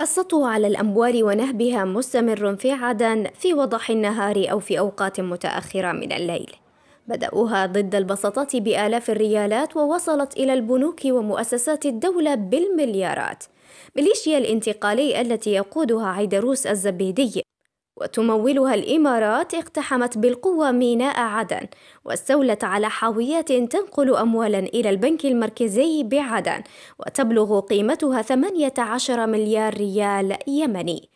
السطو على الأموال ونهبها مستمر في عدن في وضح النهار أو في أوقات متأخرة من الليل بدأوها ضد البساطات بآلاف الريالات ووصلت إلى البنوك ومؤسسات الدولة بالمليارات ميليشيا الانتقالي التي يقودها عيدروس الزبيدي وتمولها الإمارات اقتحمت بالقوة ميناء عدن واستولت على حاويات تنقل أموالا إلى البنك المركزي بعدن وتبلغ قيمتها 18 مليار ريال يمني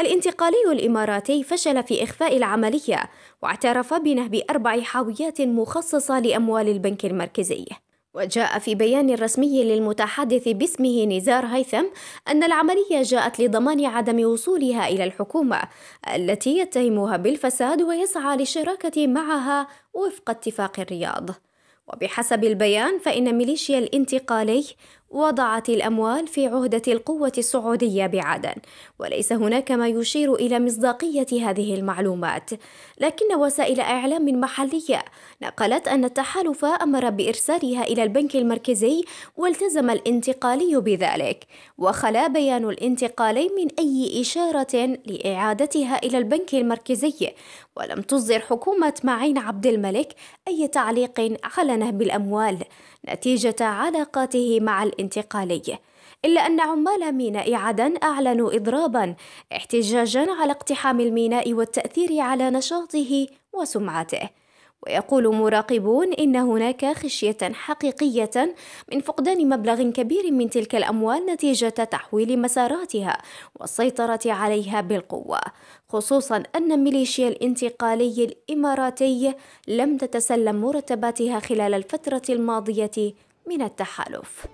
الانتقالي الإماراتي فشل في إخفاء العملية واعترف بنهب أربع حاويات مخصصة لأموال البنك المركزي وجاء في بيان رسمي للمتحدث باسمه نزار هيثم أن العملية جاءت لضمان عدم وصولها إلى الحكومة التي يتهمها بالفساد ويسعى للشراكة معها وفق اتفاق الرياض وبحسب البيان فإن ميليشيا الانتقالي وضعت الأموال في عهدة القوة السعودية بعدن، وليس هناك ما يشير إلى مصداقية هذه المعلومات، لكن وسائل إعلام محلية نقلت أن التحالف أمر بإرسالها إلى البنك المركزي والتزم الانتقالي بذلك، وخلا بيان الانتقالي من أي إشارة لإعادتها إلى البنك المركزي، ولم تصدر حكومة معين عبد الملك أي تعليق على نهب الأموال نتيجة علاقاته مع الانتقالي إلا أن عمال ميناء عدن أعلنوا إضرابا احتجاجا على اقتحام الميناء والتأثير على نشاطه وسمعته ويقول مراقبون إن هناك خشية حقيقية من فقدان مبلغ كبير من تلك الأموال نتيجة تحويل مساراتها والسيطرة عليها بالقوة خصوصا أن ميليشيا الانتقالي الإماراتي لم تتسلم مرتباتها خلال الفترة الماضية من التحالف